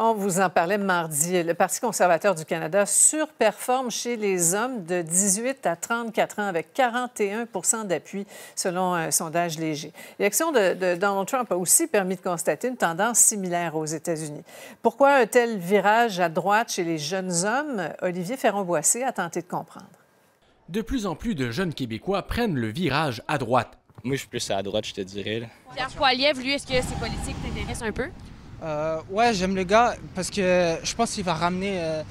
On vous en parlait mardi. Le Parti conservateur du Canada surperforme chez les hommes de 18 à 34 ans avec 41 d'appui selon un sondage léger. L'élection de, Donald Trump a aussi permis de constater une tendance similaire aux États-Unis. Pourquoi un tel virage à droite chez les jeunes hommes? Olivier ferron a tenté de comprendre. De plus en plus de jeunes Québécois prennent le virage à droite. Moi, je suis plus à droite, je te dirais. Pierre Poilievre, lui, est-ce que ses politiques t'intéressent un peu? Euh, ouais, j'aime le gars parce que je pense qu'il va ramener euh,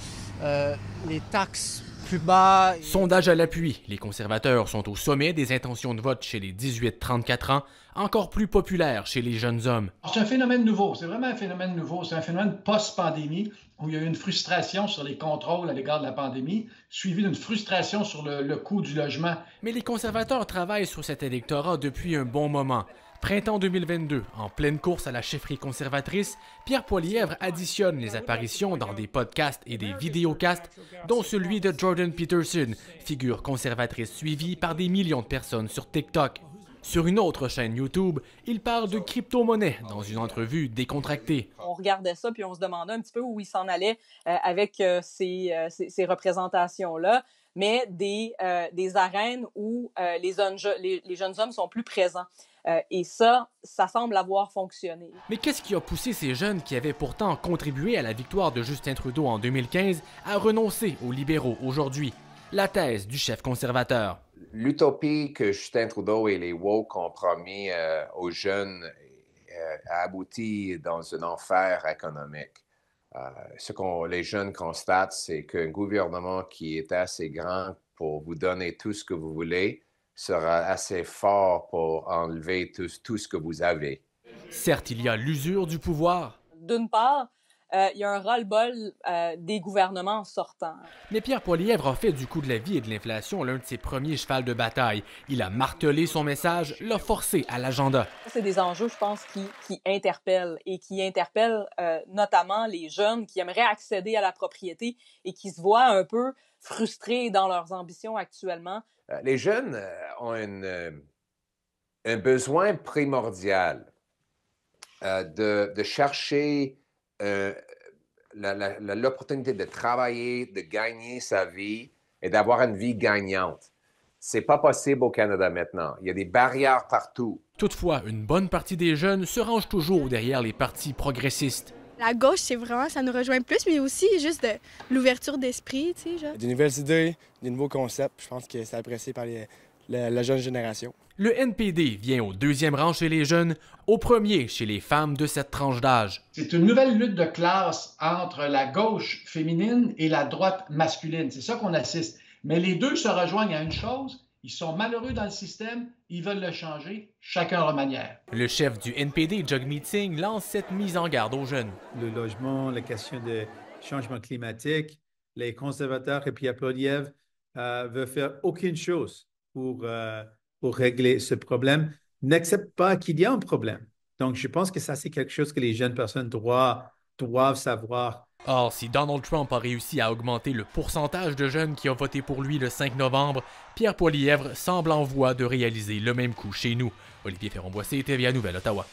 euh, les taxes plus bas. Sondage à l'appui, les conservateurs sont au sommet des intentions de vote chez les 18-34 ans, encore plus populaires chez les jeunes hommes. C'est un phénomène nouveau, c'est vraiment un phénomène nouveau, c'est un phénomène post-pandémie où il y a eu une frustration sur les contrôles à l'égard de la pandémie, suivie d'une frustration sur le coût du logement. Mais les conservateurs travaillent sur cet électorat depuis un bon moment. Printemps 2022, en pleine course à la chefferie conservatrice, Pierre Poilièvre additionne les apparitions dans des podcasts et des vidéocasts, dont celui de Jordan Peterson, figure conservatrice suivie par des millions de personnes sur TikTok. Sur une autre chaîne YouTube, il parle de crypto-monnaie dans une entrevue décontractée. On regardait ça puis on se demandait un petit peu où il s'en allait euh, avec euh, euh, ces représentations-là mais des, euh, des arènes où euh, les, jeunes, les, jeunes hommes sont plus présents. Euh, et ça, ça semble avoir fonctionné. Mais qu'est-ce qui a poussé ces jeunes qui avaient pourtant contribué à la victoire de Justin Trudeau en 2015 à renoncer aux libéraux aujourd'hui? La thèse du chef conservateur. L'utopie que Justin Trudeau et les woke ont promis aux jeunes a abouti dans un enfer économique. Euh, ce que les jeunes constatent, c'est qu'un gouvernement qui est assez grand pour vous donner tout ce que vous voulez sera assez fort pour enlever tout, ce que vous avez. Certes, il y a l'usure du pouvoir. D'une part, euh, il y a un ras-le-bol euh, des gouvernements sortants. Mais Pierre Poilievre a fait du coût de la vie et de l'inflation l'un de ses premiers chevals de bataille. Il a martelé son message, l'a forcé à l'agenda. C'est des enjeux, je pense, qui, interpellent et qui interpellent euh, notamment les jeunes qui aimeraient accéder à la propriété et qui se voient un peu frustrés dans leurs ambitions actuellement. les jeunes ont un besoin primordial de, de chercher euh, l'opportunité de travailler, de gagner sa vie et d'avoir une vie gagnante. C'est pas possible au Canada maintenant. Il y a des barrières partout. Toutefois, une bonne partie des jeunes se rangent toujours derrière les partis progressistes. La gauche, c'est vraiment, ça nous rejoint plus, mais aussi juste de l'ouverture d'esprit, tu sais. Genre. Des nouvelles idées, des nouveaux concepts, je pense que c'est apprécié par les, la, jeune génération. Le NPD vient au deuxième rang chez les jeunes, au premier chez les femmes de cette tranche d'âge. C'est une nouvelle lutte de classe entre la gauche féminine et la droite masculine. C'est ça qu'on assiste. Mais les deux se rejoignent à une chose, ils sont malheureux dans le système, ils veulent le changer, chacun à leur manière. Le chef du NPD, Jug Meeting, lance cette mise en garde aux jeunes. Le logement, la question du changement climatique, les conservateurs et puis Applaudiev ne euh, veulent faire aucune chose euh, pour, régler ce problème n'accepte pas qu'il y a un problème. Donc, je pense que ça, c'est quelque chose que les jeunes personnes doivent, doivent savoir. Or, si Donald Trump a réussi à augmenter le pourcentage de jeunes qui ont voté pour lui le 5 novembre, Pierre polièvre semble en voie de réaliser le même coup chez nous. Olivier Ferron-Boissé, TVA Nouvelle, Ottawa.